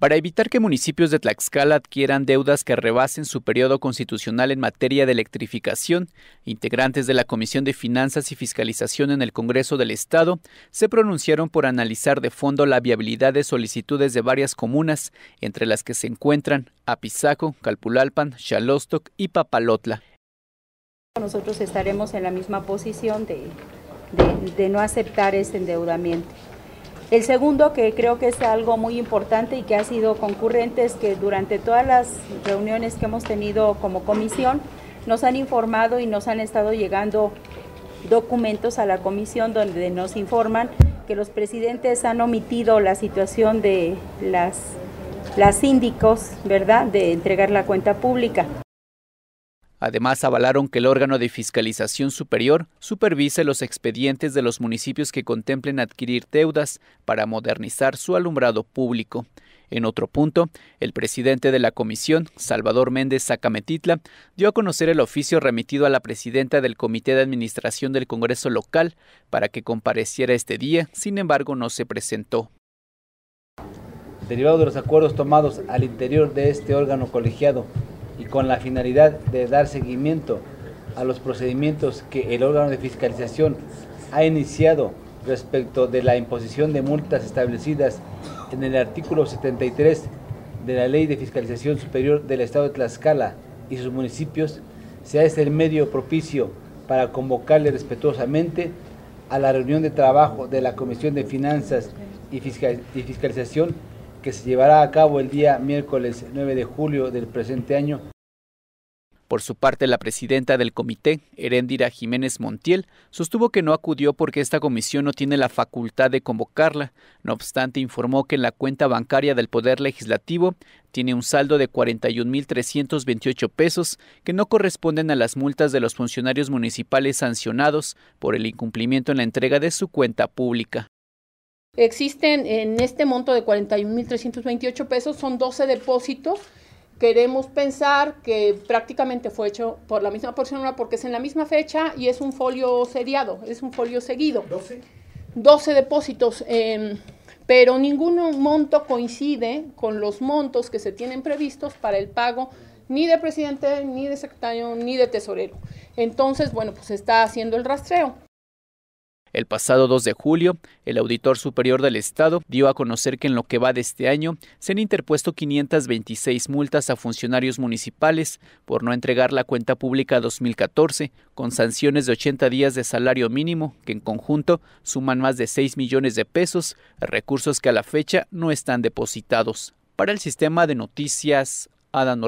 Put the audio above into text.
Para evitar que municipios de Tlaxcala adquieran deudas que rebasen su periodo constitucional en materia de electrificación, integrantes de la Comisión de Finanzas y Fiscalización en el Congreso del Estado se pronunciaron por analizar de fondo la viabilidad de solicitudes de varias comunas, entre las que se encuentran Apizaco, Calpulalpan, Chalostoc y Papalotla. Nosotros estaremos en la misma posición de, de no aceptar ese endeudamiento. El segundo, que creo que es algo muy importante y que ha sido concurrente, es que durante todas las reuniones que hemos tenido como comisión, nos han informado y nos han estado llegando documentos a la comisión donde nos informan que los presidentes han omitido la situación de las, síndicos, ¿verdad?, de entregar la cuenta pública. Además, avalaron que el órgano de fiscalización superior supervise los expedientes de los municipios que contemplen adquirir deudas para modernizar su alumbrado público. En otro punto, el presidente de la comisión, Salvador Méndez Sacametitla, dio a conocer el oficio remitido a la presidenta del Comité de Administración del Congreso Local para que compareciera este día, sin embargo no se presentó. Derivado de los acuerdos tomados al interior de este órgano colegiado y con la finalidad de dar seguimiento a los procedimientos que el órgano de fiscalización ha iniciado respecto de la imposición de multas establecidas en el artículo 73 de la Ley de Fiscalización Superior del Estado de Tlaxcala y sus municipios, sea este el medio propicio para convocarle respetuosamente a la reunión de trabajo de la Comisión de Finanzas y, y Fiscalización que se llevará a cabo el día miércoles 9 de julio del presente año. Por su parte, la presidenta del comité, Heréndira Jiménez Montiel, sostuvo que no acudió porque esta comisión no tiene la facultad de convocarla. No obstante, informó que en la cuenta bancaria del Poder Legislativo tiene un saldo de 41.328 pesos que no corresponden a las multas de los funcionarios municipales sancionados por el incumplimiento en la entrega de su cuenta pública. Existen en este monto de 41.328 pesos, son 12 depósitos. Queremos pensar que prácticamente fue hecho por la misma persona porque es en la misma fecha y es un folio seriado, es un folio seguido. 12. 12 depósitos, em, pero ningún monto coincide con los montos que se tienen previstos para el pago ni de presidente, ni de secretario, ni de tesorero. Entonces, bueno, pues está haciendo el rastreo. El pasado 2 de julio, el Auditor Superior del Estado dio a conocer que en lo que va de este año se han interpuesto 526 multas a funcionarios municipales por no entregar la cuenta pública 2014, con sanciones de 80 días de salario mínimo, que en conjunto suman más de 6 millones de pesos, recursos que a la fecha no están depositados. Para el sistema de noticias, adán